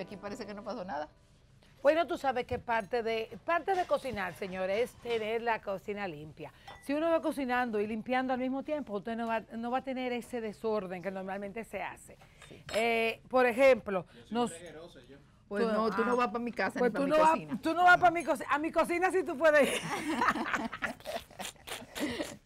aquí parece que no pasó nada. Bueno, tú sabes que parte de, parte de cocinar, señores, es tener la cocina limpia. Si uno va cocinando y limpiando al mismo tiempo, usted no va, a tener ese desorden que normalmente se hace. Eh, por ejemplo, pues tú, no, tú no ah. vas para mi casa pues tú no vas para mi cocina. A mi cocina sí tú puedes ir.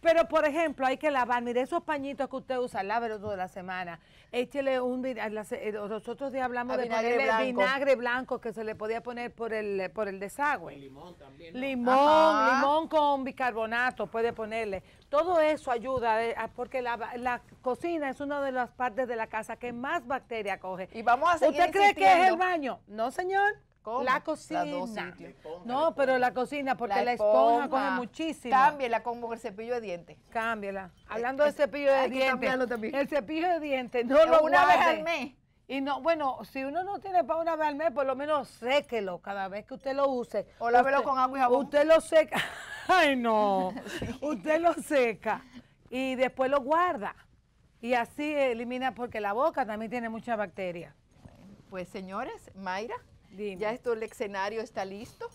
Pero, por ejemplo, hay que lavar. Mire, esos pañitos que usted usa, lávelo toda la semana. Échele un vinagre. Nosotros eh, ya hablamos de vinagre blanco. que se le podía poner por el, por el desagüe. limón también. Limón, limón con bicarbonato puede ponerle. Todo eso ayuda eh, porque la, la, cocina es una de las partes de la casa que más bacteria coge. ¿Usted cree que es el baño? No, señor. La cocina. no, pero la cocina, porque la, esponja, coge muchísimo. Cámbiela como el cepillo de dientes. Cámbiela. Eh, Hablando del cepillo de dientes. El cepillo de dientes, no lo Una vez al mes. Y no, bueno, si uno no tiene para una vez al mes, por lo menos séquelo cada vez que usted lo use. O lávelo con agua y jabón. Usted lo seca. Ay, no. Usted lo seca y después lo guarda. Y así elimina, porque la boca también tiene mucha bacterias. Pues señores, Mayra, ya esto, el escenario está listo.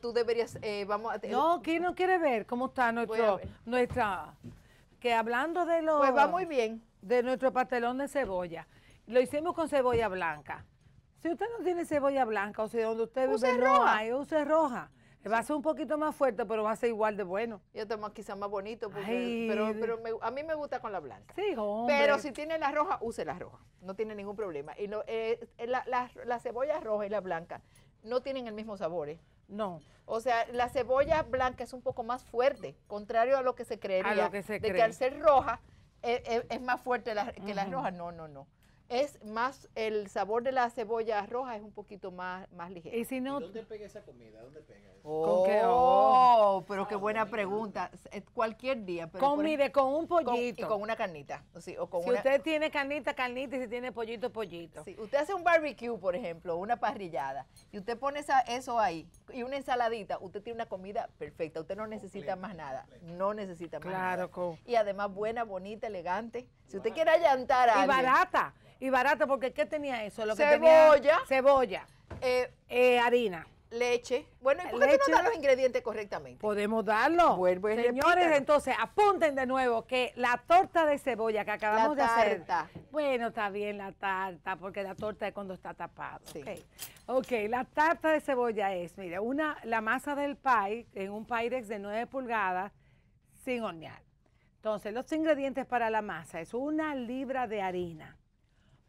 tú deberías, eh, vamos a... No, ¿quién no quiere ver cómo está nuestro, nuestra... Que hablando de lo... Pues va muy bien. De nuestro pastelón de cebolla. Lo hicimos con cebolla blanca. Si usted no tiene cebolla blanca o si sea, donde usted vive no hay, use roja Va a ser un poquito más fuerte, pero va a ser igual de bueno. Yo tomo quizá más bonito, porque, pero, a mí me gusta con la blanca. Sí, hombre. Pero si tiene la roja, use la roja. No tiene ningún problema. Y lo, eh, la, cebolla roja y la blanca no tienen el mismo sabor, ¿eh? No. O sea, la cebolla blanca es un poco más fuerte, contrario a lo que se creería. cree. De que al ser roja eh, eh, es más fuerte que la roja. No, no, no es más, el sabor de la cebolla roja es un poquito más, más ligero. ¿Y si no? ¿Dónde pega esa comida? ¿Dónde pega eso? Oh, ¿Con oh, pero qué ah, buena pregunta. Eh, cualquier día. Pero con, mide, con un pollito. y con una carnita. si usted tiene carnita, carnita, y si tiene pollito, pollito. Si usted hace un barbecue, por ejemplo, una parrillada, y usted pone eso ahí, y una ensaladita, usted tiene una comida perfecta. Usted no necesita más nada. No necesita más claro, nada. Claro. Y además buena, bonita, elegante. Si usted quiere allantar a Y barata y barato porque ¿qué tenía eso? cebolla. cebolla. Eh, eh, harina. Leche. Bueno, ¿y por qué no das los ingredientes correctamente? Podemos darlo. Vuelvo Señores, entonces, apunten de nuevo que la torta de cebolla que acabamos de hacer. Bueno, está bien la tarta, porque la torta es cuando está tapado Sí. ok, la tarta de cebolla es, mire, una, la masa del pie, en un Pyrex de 9 pulgadas, sin hornear. Entonces, los ingredientes para la masa es una libra de harina,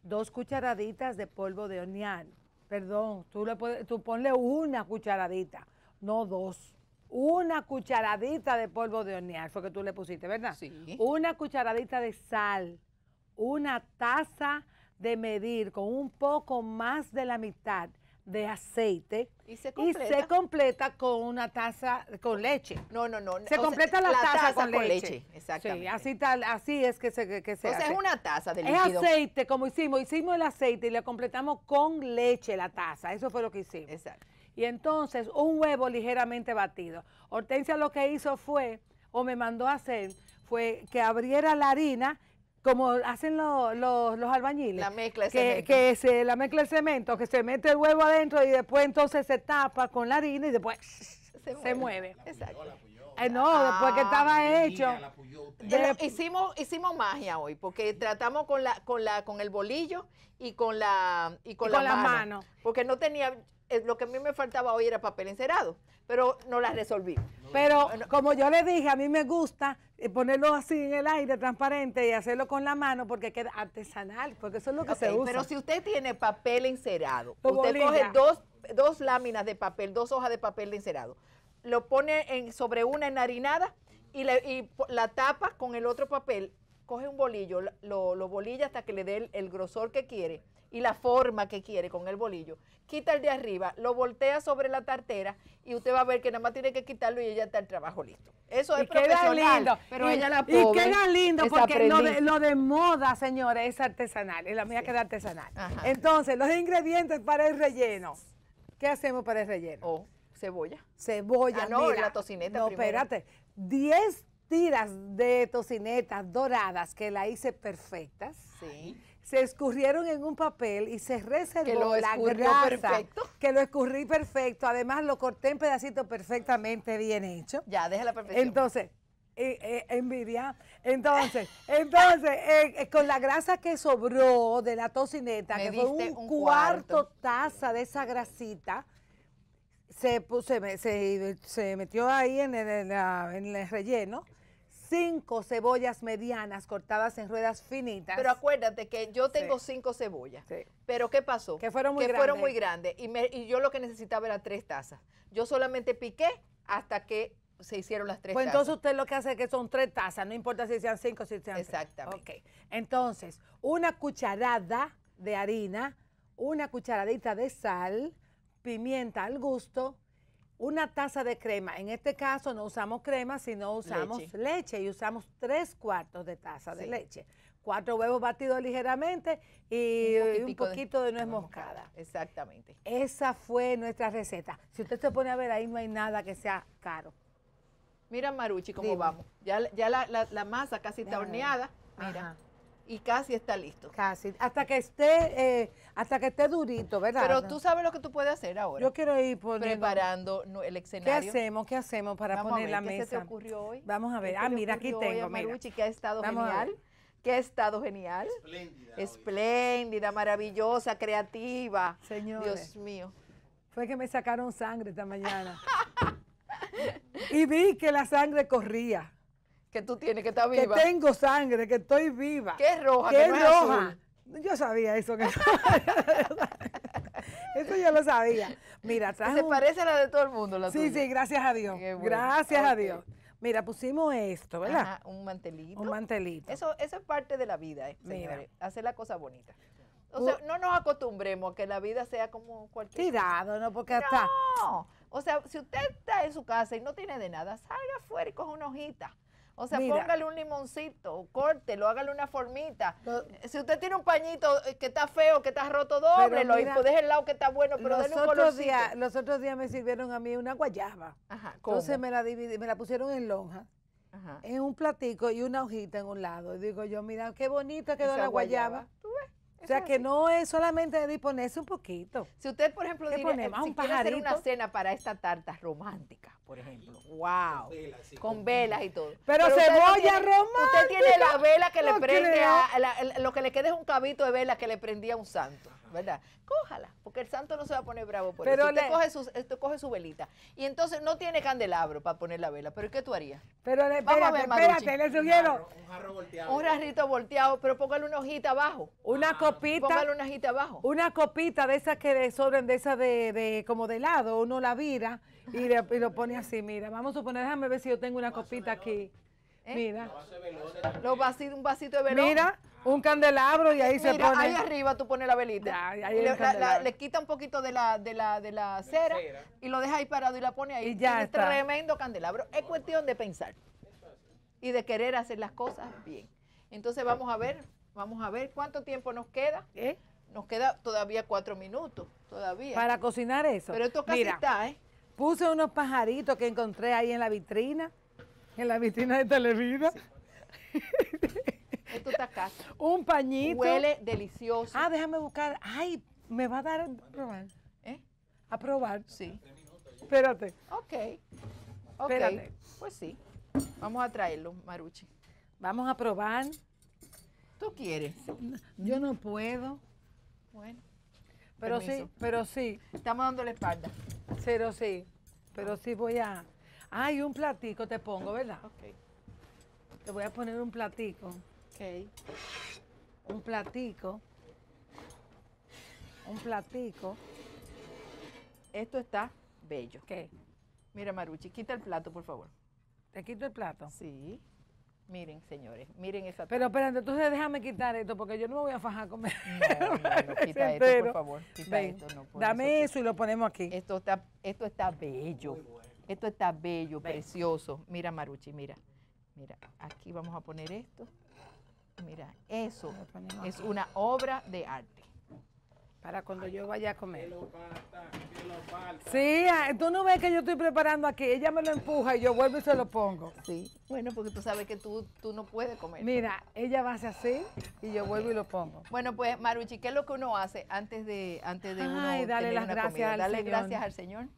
dos cucharaditas de polvo de hornear. Perdón, tú, le puedes, tú ponle una cucharadita, no dos. Una cucharadita de polvo de hornear fue que tú le pusiste, ¿verdad? Sí. Una cucharadita de sal, una taza de medir con un poco más de la mitad de aceite y se completa, con una taza con leche. No, no, no. Se completa la, taza, con, leche. Exactamente. así, tal, así es que se, que o sea, es una taza de líquido. Es aceite, como hicimos. Hicimos el aceite y le completamos con leche la taza. Eso fue lo que hicimos. Y entonces un huevo ligeramente batido. Hortensia lo que hizo fue, o me mandó a hacer, fue que abriera la harina como hacen los albañiles. La mezcla de que, cemento. Que se, la mezcla el cemento, que se mete el huevo adentro y después entonces se tapa con la harina y después se, mueve. Exacto. Eh, no, después que estaba ah, hecho. hicimos, hicimos magia hoy, porque tratamos con la, con la, con el bolillo y con la, y con, la, la mano. Porque no tenía, eh, lo que a mí me faltaba hoy era papel encerado, pero no la resolví. Pero como yo le dije, a mí me gusta eh, ponerlo así en el aire, transparente, y hacerlo con la mano porque queda artesanal, porque eso es lo que se usa. Pero si usted tiene papel encerado, usted coge dos, dos láminas de papel, dos hojas de papel encerado, lo pone en, sobre una enharinada y, le, la tapa con el otro papel, coge un bolillo, lo, bolilla hasta que le dé el grosor que quiere y la forma que quiere con el bolillo, quita el de arriba, lo voltea sobre la tartera y usted va a ver que nada más tiene que quitarlo y ella está el trabajo listo. Eso es y queda lindo. pero ella la pobre, Y queda lindo porque lo de, moda, señores, es artesanal y la mía queda artesanal. Entonces, los ingredientes para el relleno. ¿Qué hacemos para el relleno? Oh, cebolla. Cebolla, ah, no, la tocineta No, espérate. 10 tiras de tocinetas doradas que la hice perfectas. Sí se escurrieron en un papel y se reservó la grasa. Perfecto. Que lo escurrí perfecto. Además, lo corté en pedacitos perfectamente bien hecho. Ya, déjala perfecta. Entonces, eh, eh, envidia. Entonces, entonces eh, con la grasa que sobró de la tocineta, que fue un, cuarto. taza de esa grasita, se, se, metió ahí en en en el relleno cinco cebollas medianas cortadas en ruedas finitas. Pero acuérdate que yo tengo cinco cebollas. Pero ¿qué pasó? Que fueron muy que Fueron muy grandes y, yo lo que necesitaba era tres tazas. Yo solamente piqué hasta que se hicieron las tres pues entonces usted lo que hace es que son tres tazas, no importa si sean cinco, si sean Exactamente. Ok, entonces, una cucharada de harina, una cucharadita de sal, pimienta al gusto, una taza de crema. En este caso no usamos crema, sino usamos leche, y usamos tres cuartos de taza de leche. Cuatro huevos batidos ligeramente y un, poquito de, nuez moscada. Exactamente. Esa fue nuestra receta. Si usted se pone a ver ahí, no hay nada que sea caro. Mira, Maruchi, cómo vamos. Ya, ya la, masa casi está horneada. Mira y casi está listo. Casi, hasta que esté, eh, hasta que esté durito, ¿verdad? Pero tú sabes lo que tú puedes hacer ahora. Yo quiero ir preparando el escenario. ¿Qué hacemos? ¿Qué hacemos para poner la mesa? ¿Qué se te ocurrió hoy? Vamos a ver. Ah, mira, aquí tengo, mira. que ha estado genial. Que ha estado genial. Espléndida. Espléndida, maravillosa, creativa. Señor. Dios mío. Fue que me sacaron sangre esta mañana. y vi que la sangre corría que tú tienes, que está viva. Que tengo sangre, que estoy viva. Que es roja, que, es roja. Yo sabía eso. Que eso yo lo sabía. Mira, Se parece a la de todo el mundo, la Sí, sí, gracias a Dios. Gracias a Dios. Mira, pusimos esto, ¿verdad? un mantelito. Un mantelito. Eso, eso es parte de la vida, eh, Hacer la cosa bonita. O sea, no nos acostumbremos a que la vida sea como cualquier. Tirado, no, porque hasta. No. O sea, si usted está en su casa y no tiene de nada, salga afuera y coja una hojita o sea, póngale un limoncito, córtelo, hágale una formita. si usted tiene un pañito eh, que está feo, que está roto, doble, y pues deje el lado que está bueno, pero los un otros días, Los otros días me sirvieron a mí una guayaba. Ajá, Entonces me la dividí, me la pusieron en lonja. En un platico y una hojita en un lado. Y digo yo, mira, qué bonita quedó la guayaba. O sea, que no es solamente de disponerse un poquito. Si usted, por ejemplo, dice eh, si hacer una cena para esta tarta romántica, por ejemplo. Wow. Con velas, y todo. Pero, cebolla Roma, Usted tiene la vela que le prende a, lo que le queda es un cabito de vela que le prendía un santo. ¿verdad? Cójala, porque el santo no se va a poner bravo por eso. Usted, coge su, velita. Y entonces no tiene candelabro para poner la vela. ¿Pero qué tú harías? Pero espérate, espérate, le sugiero. Un jarro, volteado. Un jarrito volteado, pero póngale una hojita abajo. Una ah, copita. Póngale una hojita abajo. Una copita de esas que sobran, de esas de, de, como de lado, uno la vira y, lo pone así. Mira, vamos a suponer, déjame ver si yo tengo una copita aquí. Mira. Los un vasito de velón. Mira un candelabro y ahí se pone. Ahí arriba tú pones la velita. ahí le, le, quita un poquito de la, de la, de cera, y lo deja ahí parado y la pone ahí. Y ya es Tremendo candelabro. Es cuestión de pensar y de querer hacer las cosas bien. Entonces vamos a ver, vamos a ver cuánto tiempo nos queda. ¿Qué? ¿Eh? Nos queda todavía cuatro minutos, todavía. Para cocinar eso. Pero esto casi está, ¿eh? Puse unos pajaritos que encontré ahí en la vitrina, en la vitrina de Televida. Sí. Esto está acá. Un pañito. Huele delicioso. Ah, déjame buscar. Ay, me va a dar a probar. ¿Eh? A probar. Sí. Espérate. Ok. Ok. Espérate. Pues sí. Vamos a traerlo, Maruchi. Vamos a probar. ¿Tú quieres? Yo no puedo. Bueno. Pero sí, pero sí. Estamos dando la espalda. Pero sí. Pero sí voy a. Ay, un platico te pongo, ¿verdad? Ok. Te voy a poner un platico. Ok. Un platico. Un platico. Esto está bello. ¿Qué? Mira, Maruchi, quita el plato, por favor. ¿Te quito el plato? Sí. Miren, señores, miren esa. Pero espérate, entonces déjame quitar esto porque yo no me voy a fajar comer. No, quita esto, por favor. Quita esto, Dame eso, y lo ponemos aquí. Esto está, esto está bello. Esto está bello, precioso. Mira, Maruchi, mira. Mira, aquí vamos a poner esto. Mira, eso es una obra de arte. Para cuando yo vaya a comer. Sí, ah, tú no ves que yo estoy preparando aquí, ella me lo empuja y yo vuelvo y se lo pongo. Sí, bueno, porque tú sabes que tú, no puedes comer. Mira, ella va a hacer así y yo vuelvo y lo pongo. Bueno, pues Maruchi, ¿qué es lo que uno hace antes de, antes de Ay, dale las gracias Al Señor. gracias al Señor,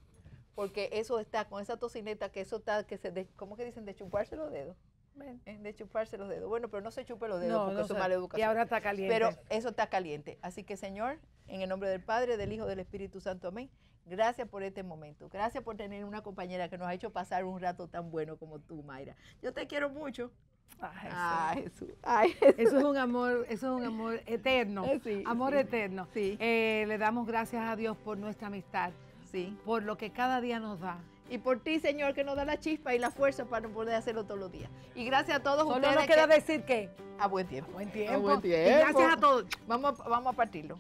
porque eso está con esa tocineta, que eso está, que se, ¿cómo que dicen? De chuparse los dedos. De chuparse los dedos. Bueno, pero no se chupe los dedos porque mala educación. Y ahora está caliente. Pero eso está caliente. Así que, Señor, en el nombre del Padre, del Hijo, del Espíritu Santo, amén. Gracias por este momento. Gracias por tener una compañera que nos ha hecho pasar un rato tan bueno como tú, Mayra. Yo te quiero mucho. Jesús. Eso es un amor, eso es un amor eterno. Eh, amor eterno. Sí. Eh, le damos gracias a Dios por nuestra amistad. Sí. Por lo que cada día nos da. Y por ti, Señor, que nos da la chispa y la fuerza para poder hacerlo todos los días. Y gracias a todos ustedes. Solo nos queda decir que. A buen tiempo. A buen tiempo. Y gracias a todos. Vamos, vamos a partirlo.